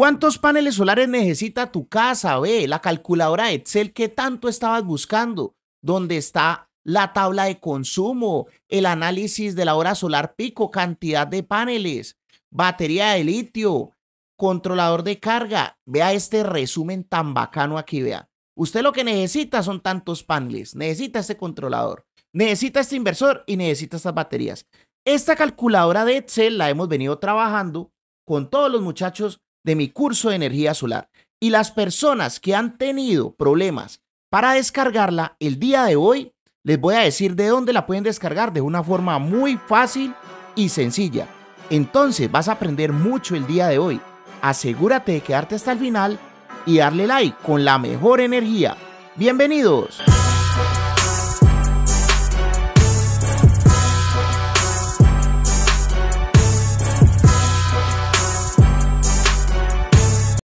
¿Cuántos paneles solares necesita tu casa? Ve la calculadora Excel que tanto estabas buscando, donde está la tabla de consumo, el análisis de la hora solar pico, cantidad de paneles, batería de litio, controlador de carga. Vea este resumen tan bacano aquí, vea. Usted lo que necesita son tantos paneles, necesita este controlador, necesita este inversor y necesita estas baterías. Esta calculadora de Excel la hemos venido trabajando con todos los muchachos de mi curso de energía solar. Y las personas que han tenido problemas para descargarla, el día de hoy les voy a decir de dónde la pueden descargar de una forma muy fácil y sencilla. Entonces vas a aprender mucho el día de hoy. Asegúrate de quedarte hasta el final y darle like con la mejor energía. Bienvenidos.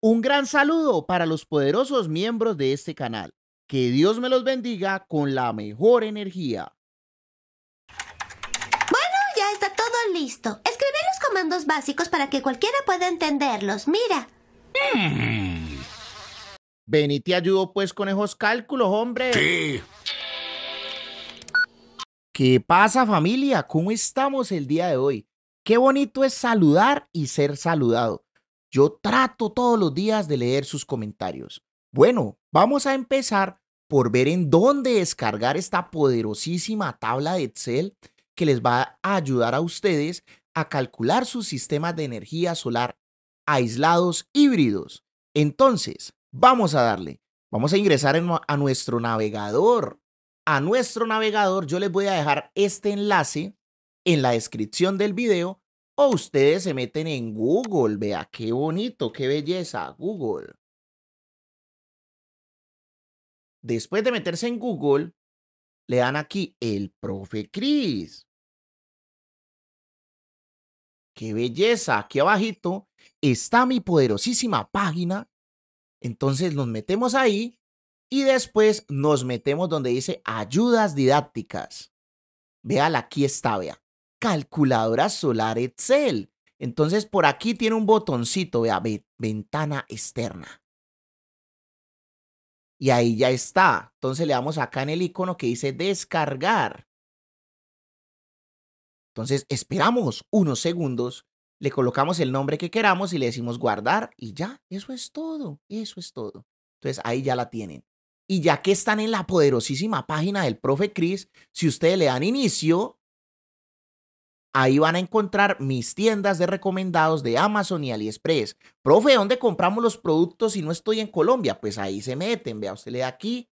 Un gran saludo para los poderosos miembros de este canal. Que Dios me los bendiga con la mejor energía. Bueno, ya está todo listo. Escribí los comandos básicos para que cualquiera pueda entenderlos. Mira. Hmm. Ven y te ayudo pues con esos cálculos, hombre. Sí. ¿Qué pasa familia? ¿Cómo estamos el día de hoy? Qué bonito es saludar y ser saludado. Yo trato todos los días de leer sus comentarios. Bueno, vamos a empezar por ver en dónde descargar esta poderosísima tabla de Excel que les va a ayudar a ustedes a calcular sus sistemas de energía solar aislados híbridos. Entonces, vamos a darle. Vamos a ingresar a nuestro navegador. A nuestro navegador yo les voy a dejar este enlace en la descripción del video o ustedes se meten en Google. Vea, qué bonito, qué belleza, Google. Después de meterse en Google, le dan aquí el profe Cris. Qué belleza, aquí abajito está mi poderosísima página. Entonces nos metemos ahí y después nos metemos donde dice ayudas didácticas. Véala, aquí está, vea calculadora solar Excel. Entonces por aquí tiene un botoncito, vea, ventana externa. Y ahí ya está. Entonces le damos acá en el icono que dice descargar. Entonces esperamos unos segundos, le colocamos el nombre que queramos y le decimos guardar y ya, eso es todo, eso es todo. Entonces ahí ya la tienen. Y ya que están en la poderosísima página del profe Chris, si ustedes le dan inicio, Ahí van a encontrar mis tiendas de recomendados de Amazon y AliExpress. Profe, ¿dónde compramos los productos si no estoy en Colombia? Pues ahí se meten, vea, usted le da aquí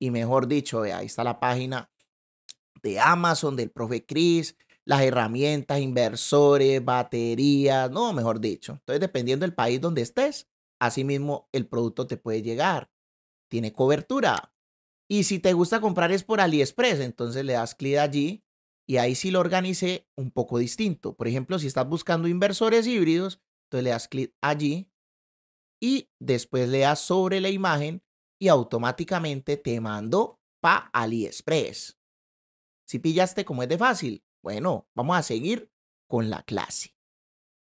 y mejor dicho, vea, ahí está la página de Amazon del profe Cris. las herramientas, inversores, baterías, no, mejor dicho. Entonces, dependiendo del país donde estés, así mismo el producto te puede llegar. Tiene cobertura. Y si te gusta comprar es por AliExpress, entonces le das clic allí y ahí sí lo organicé un poco distinto. Por ejemplo, si estás buscando inversores híbridos, entonces le das clic allí y después le das sobre la imagen y automáticamente te mando pa AliExpress. Si pillaste como es de fácil, bueno, vamos a seguir con la clase.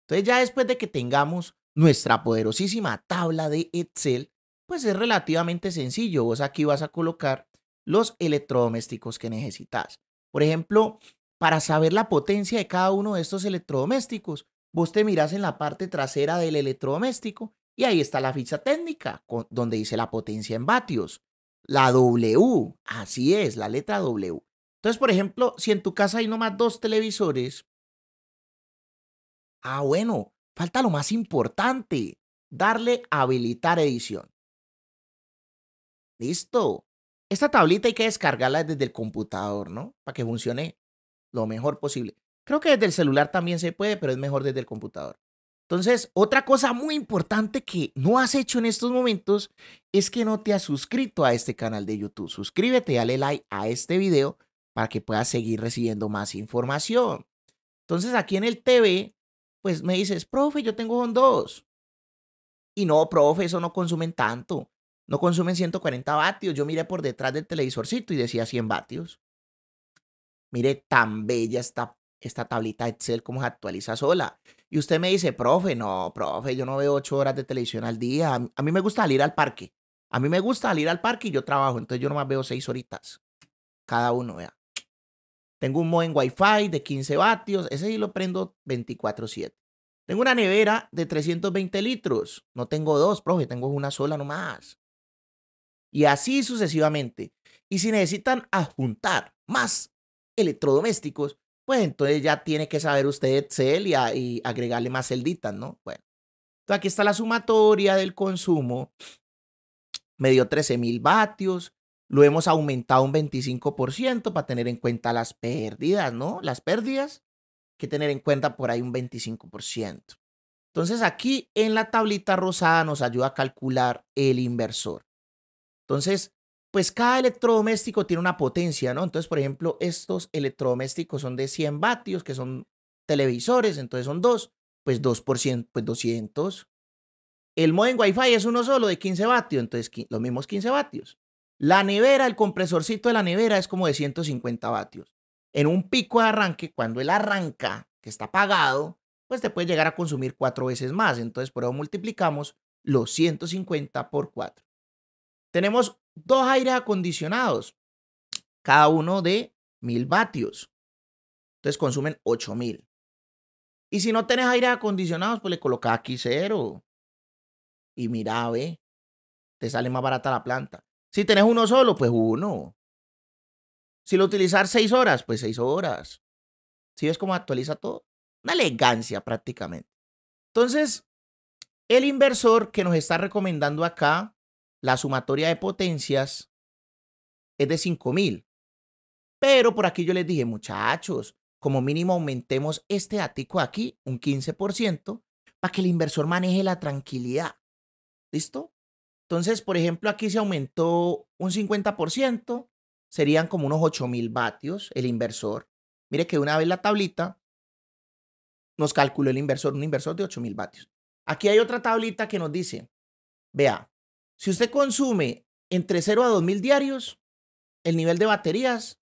Entonces ya después de que tengamos nuestra poderosísima tabla de Excel, pues es relativamente sencillo. Vos aquí vas a colocar los electrodomésticos que necesitas. Por ejemplo, para saber la potencia de cada uno de estos electrodomésticos, vos te mirás en la parte trasera del electrodoméstico y ahí está la ficha técnica, donde dice la potencia en vatios. La W, así es, la letra W. Entonces, por ejemplo, si en tu casa hay nomás dos televisores, ah, bueno, falta lo más importante, darle habilitar edición. Listo. Esta tablita hay que descargarla desde el computador, ¿no? Para que funcione lo mejor posible. Creo que desde el celular también se puede, pero es mejor desde el computador. Entonces, otra cosa muy importante que no has hecho en estos momentos es que no te has suscrito a este canal de YouTube. Suscríbete, dale like a este video para que puedas seguir recibiendo más información. Entonces, aquí en el TV, pues me dices, profe, yo tengo un dos. Y no, profe, eso no consumen tanto no consumen 140 vatios. Yo miré por detrás del televisorcito y decía 100 vatios. Mire tan bella esta, esta tablita Excel como se actualiza sola. Y usted me dice, profe, no, profe, yo no veo 8 horas de televisión al día. A mí, me gusta salir al parque. A mí me gusta salir al parque y yo trabajo, entonces yo nomás veo 6 horitas cada uno, vea. Tengo un modem Wi-Fi de 15 vatios, ese sí lo prendo 24/7. Tengo una nevera de 320 litros, no tengo dos, profe, tengo una sola nomás y así sucesivamente. Y si necesitan adjuntar más electrodomésticos, pues entonces ya tiene que saber usted Excel y, agregarle más celditas, ¿no? Bueno, entonces aquí está la sumatoria del consumo. Me dio 13.000 vatios. Lo hemos aumentado un 25% para tener en cuenta las pérdidas, ¿no? Las pérdidas, que tener en cuenta por ahí un 25%. Entonces aquí en la tablita rosada nos ayuda a calcular el inversor. Entonces, pues cada electrodoméstico tiene una potencia, ¿no? Entonces, por ejemplo, estos electrodomésticos son de 100 vatios, que son televisores, entonces son dos, pues 2 por pues 200. El modem Wi-Fi es uno solo de 15 vatios, entonces los mismos 15 vatios. La nevera, el compresorcito de la nevera es como de 150 vatios. En un pico de arranque, cuando él arranca, que está apagado, pues te puede llegar a consumir cuatro veces más. Entonces, por eso multiplicamos los 150 por 4. Tenemos dos aires acondicionados, cada uno de mil vatios. Entonces consumen mil. Y si no tenés aire acondicionado, pues le colocas aquí cero. Y mira, ve, te sale más barata la planta. Si tenés uno solo, pues uno. Si lo utilizas seis horas, pues seis horas. Si ¿Sí ves cómo actualiza todo? Una elegancia prácticamente. Entonces, el inversor que nos está recomendando acá la sumatoria de potencias es de 5000. Pero por aquí yo les dije, muchachos, como mínimo aumentemos este ático aquí un 15% para que el inversor maneje la tranquilidad. ¿Listo? Entonces, por ejemplo, aquí se aumentó un 50%, serían como unos 8000 vatios el inversor. Mire que una vez la tablita nos calculó el inversor, un inversor de 8000 vatios. Aquí hay otra tablita que nos dice, vea, si usted consume entre 0 a 2000 diarios, el nivel de baterías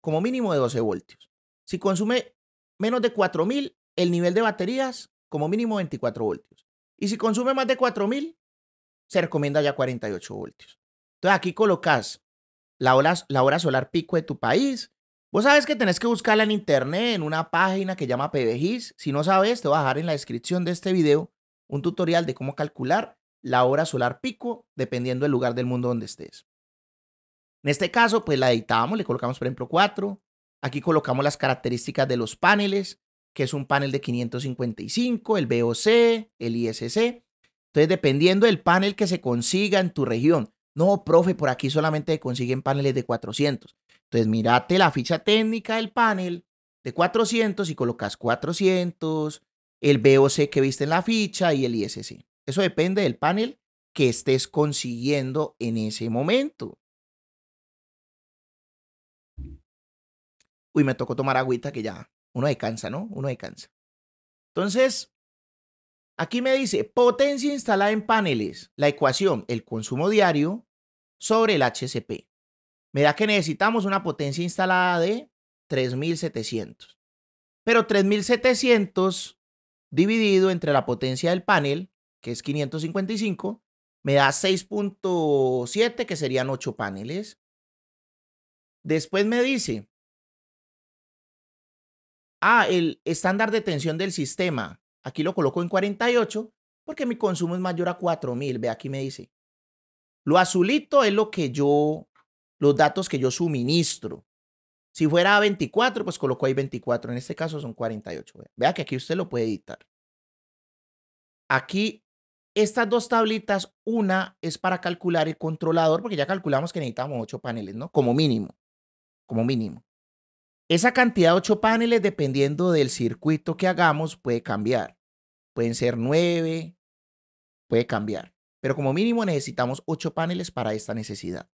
como mínimo de 12 voltios. Si consume menos de 4000, el nivel de baterías como mínimo 24 voltios. Y si consume más de 4000, se recomienda ya 48 voltios. Entonces aquí colocas la hora, solar pico de tu país. Vos sabes que tenés que buscarla en internet, en una página que llama PBGIS. Si no sabes, te voy a dejar en la descripción de este video un tutorial de cómo calcular la hora solar pico, dependiendo del lugar del mundo donde estés. En este caso, pues la editamos, le colocamos, por ejemplo, 4. Aquí colocamos las características de los paneles, que es un panel de 555, el BOC, el ISC. Entonces, dependiendo del panel que se consiga en tu región. No, profe, por aquí solamente consiguen paneles de 400. Entonces, mírate la ficha técnica del panel de 400 y colocas 400, el BOC que viste en la ficha y el ISC. Eso depende del panel que estés consiguiendo en ese momento. Uy, me tocó tomar agüita que ya uno cansa ¿no? Uno cansa Entonces, aquí me dice potencia instalada en paneles, la ecuación, el consumo diario sobre el HCP. Me da que necesitamos una potencia instalada de 3700. Pero 3700 dividido entre la potencia del panel que es 555, me da 6.7, que serían 8 paneles. Después me dice, ah, el estándar de tensión del sistema, aquí lo coloco en 48, porque mi consumo es mayor a 4000, ve aquí me dice. Lo azulito es lo que yo, los datos que yo suministro. Si fuera a 24, pues coloco ahí 24. En este caso son 48. Vea que aquí usted lo puede editar. Aquí estas dos tablitas, una es para calcular el controlador, porque ya calculamos que necesitamos ocho paneles, ¿no? Como mínimo, como mínimo. Esa cantidad de ocho paneles, dependiendo del circuito que hagamos, puede cambiar. Pueden ser nueve, puede cambiar. Pero como mínimo necesitamos ocho paneles para esta necesidad.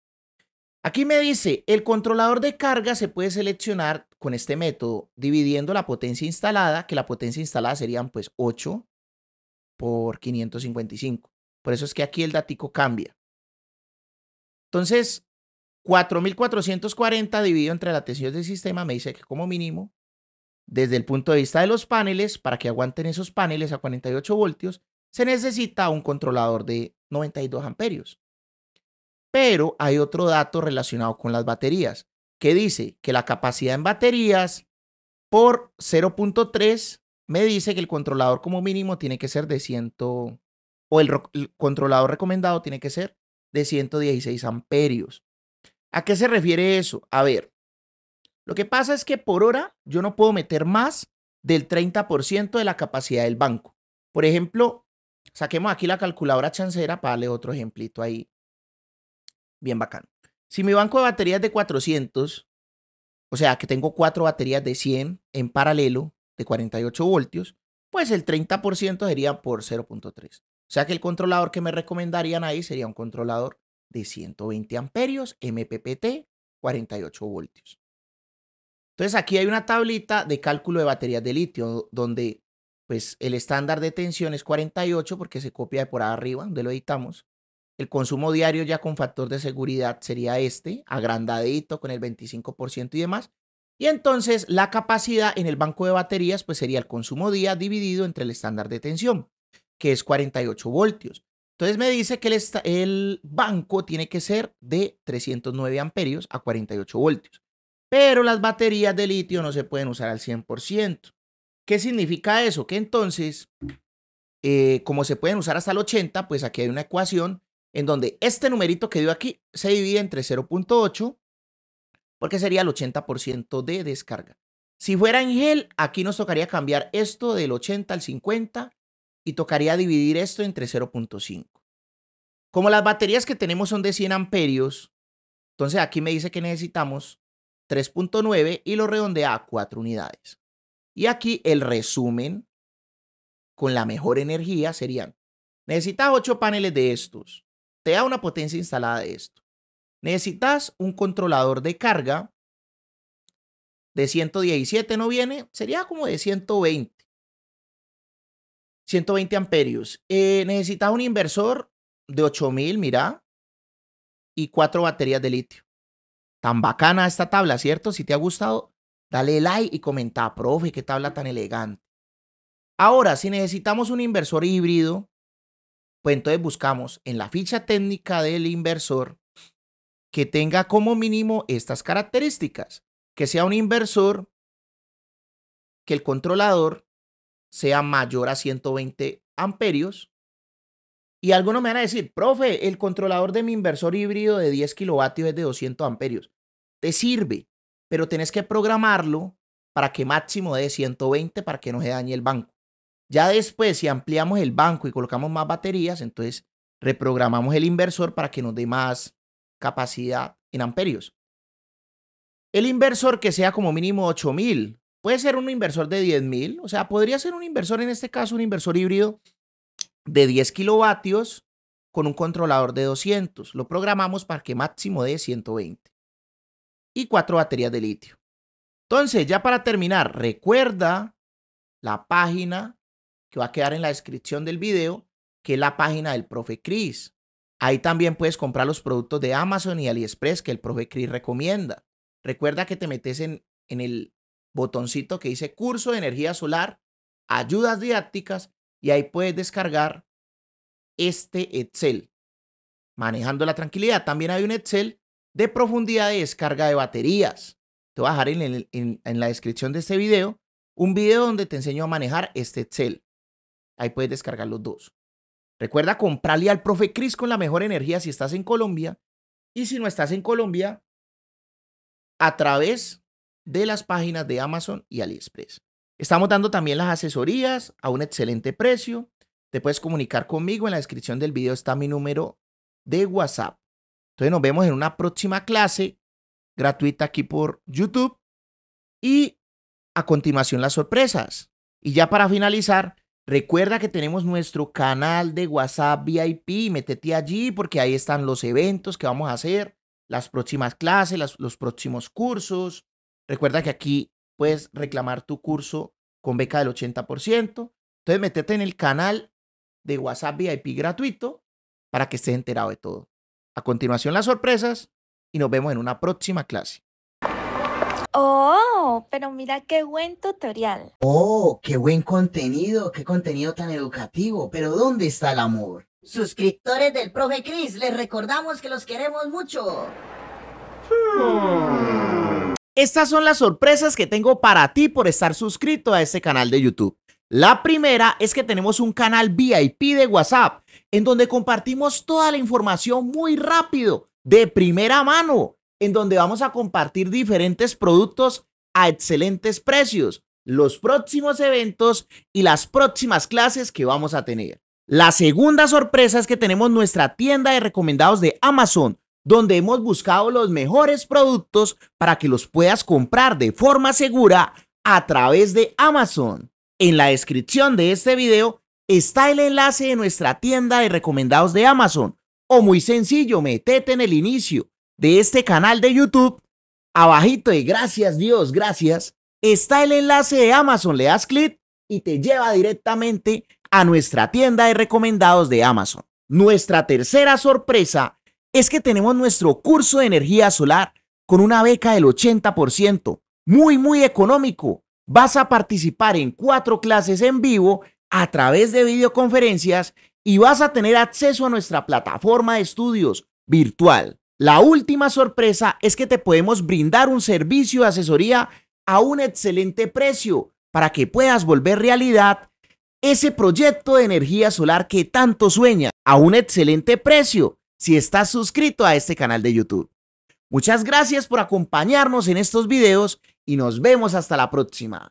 Aquí me dice, el controlador de carga se puede seleccionar con este método, dividiendo la potencia instalada, que la potencia instalada serían pues ocho por 555. Por eso es que aquí el datico cambia. Entonces, 4.440 dividido entre la tensión del sistema me dice que como mínimo, desde el punto de vista de los paneles, para que aguanten esos paneles a 48 voltios, se necesita un controlador de 92 amperios. Pero hay otro dato relacionado con las baterías, que dice que la capacidad en baterías por 0.3 me dice que el controlador como mínimo tiene que ser de 100, o el, controlador recomendado tiene que ser de 116 amperios. ¿A qué se refiere eso? A ver, lo que pasa es que por hora yo no puedo meter más del 30% de la capacidad del banco. Por ejemplo, saquemos aquí la calculadora chancera para darle otro ejemplito ahí. Bien bacano. Si mi banco de baterías de 400, o sea que tengo cuatro baterías de 100 en paralelo, 48 voltios, pues el 30% sería por 0.3. O sea que el controlador que me recomendarían ahí sería un controlador de 120 amperios, MPPT, 48 voltios. Entonces aquí hay una tablita de cálculo de baterías de litio, donde pues el estándar de tensión es 48 porque se copia de por arriba, donde lo editamos. El consumo diario ya con factor de seguridad sería este, agrandadito con el 25% y demás. Y entonces la capacidad en el banco de baterías pues sería el consumo día dividido entre el estándar de tensión, que es 48 voltios. Entonces me dice que el, banco tiene que ser de 309 amperios a 48 voltios. Pero las baterías de litio no se pueden usar al 100%. ¿Qué significa eso? Que entonces, eh, como se pueden usar hasta el 80, pues aquí hay una ecuación en donde este numerito que dio aquí se divide entre 0.8 porque sería el 80% de descarga. Si fuera en gel, aquí nos tocaría cambiar esto del 80 al 50 y tocaría dividir esto entre 0.5. Como las baterías que tenemos son de 100 amperios, entonces aquí me dice que necesitamos 3.9 y lo redondea a 4 unidades. Y aquí el resumen con la mejor energía serían, necesitas 8 paneles de estos, te da una potencia instalada de esto. Necesitas un controlador de carga. De 117 no viene, sería como de 120. 120 amperios. Eh, necesitas un inversor de 8000, mira, y cuatro baterías de litio. Tan bacana esta tabla, ¿cierto? Si te ha gustado, dale like y comenta, profe, qué tabla tan elegante. Ahora, si necesitamos un inversor híbrido, pues entonces buscamos en la ficha técnica del inversor que tenga como mínimo estas características, que sea un inversor, que el controlador sea mayor a 120 amperios. Y algunos me van a decir, profe, el controlador de mi inversor híbrido de 10 kilovatios es de 200 amperios. Te sirve, pero tenés que programarlo para que máximo de 120 para que no se dañe el banco. Ya después, si ampliamos el banco y colocamos más baterías, entonces reprogramamos el inversor para que nos dé más, capacidad en amperios. El inversor que sea como mínimo 8000, puede ser un inversor de 10000, o sea, podría ser un inversor, en este caso, un inversor híbrido de 10 kilovatios con un controlador de 200. Lo programamos para que máximo de 120 y cuatro baterías de litio. Entonces, ya para terminar, recuerda la página que va a quedar en la descripción del video, que es la página del profe Cris. Ahí también puedes comprar los productos de Amazon y AliExpress que el profe Cris recomienda. Recuerda que te metes en, el botoncito que dice curso de energía solar, ayudas didácticas y ahí puedes descargar este Excel. Manejando la tranquilidad, también hay un Excel de profundidad de descarga de baterías. Te voy a dejar en la descripción de este video un video donde te enseño a manejar este Excel. Ahí puedes descargar los dos. Recuerda comprarle al profe Cris con la mejor energía si estás en Colombia. Y si no estás en Colombia, a través de las páginas de Amazon y AliExpress. Estamos dando también las asesorías a un excelente precio. Te puedes comunicar conmigo. En la descripción del video está mi número de WhatsApp. Entonces nos vemos en una próxima clase gratuita aquí por YouTube. Y a continuación las sorpresas. Y ya para finalizar, Recuerda que tenemos nuestro canal de WhatsApp VIP, métete allí porque ahí están los eventos que vamos a hacer, las próximas clases, los próximos cursos. Recuerda que aquí puedes reclamar tu curso con beca del 80%. Entonces, métete en el canal de WhatsApp VIP gratuito para que estés enterado de todo. A continuación, las sorpresas y nos vemos en una próxima clase. Oh, pero mira qué buen tutorial. Oh, qué buen contenido, qué contenido tan educativo. Pero ¿dónde está el amor? Suscriptores del Profe Cris, les recordamos que los queremos mucho. Estas son las sorpresas que tengo para ti por estar suscrito a este canal de YouTube. La primera es que tenemos un canal VIP de WhatsApp en donde compartimos toda la información muy rápido, de primera mano en donde vamos a compartir diferentes productos a excelentes precios, los próximos eventos y las próximas clases que vamos a tener. La segunda sorpresa es que tenemos nuestra tienda de recomendados de Amazon, donde hemos buscado los mejores productos para que los puedas comprar de forma segura a través de Amazon. En la descripción de este video está el enlace de nuestra tienda de recomendados de Amazon. O muy sencillo, metete en el inicio de este canal de YouTube, abajito y gracias Dios, gracias, está el enlace de Amazon. Le das clic y te lleva directamente a nuestra tienda de recomendados de Amazon. Nuestra tercera sorpresa es que tenemos nuestro curso de energía solar con una beca del 80%, muy, muy económico. Vas a participar en cuatro clases en vivo a través de videoconferencias y vas a tener acceso a nuestra plataforma de estudios virtual. La última sorpresa es que te podemos brindar un servicio de asesoría a un excelente precio para que puedas volver realidad ese proyecto de energía solar que tanto sueñas a un excelente precio si estás suscrito a este canal de YouTube. Muchas gracias por acompañarnos en estos videos y nos vemos hasta la próxima.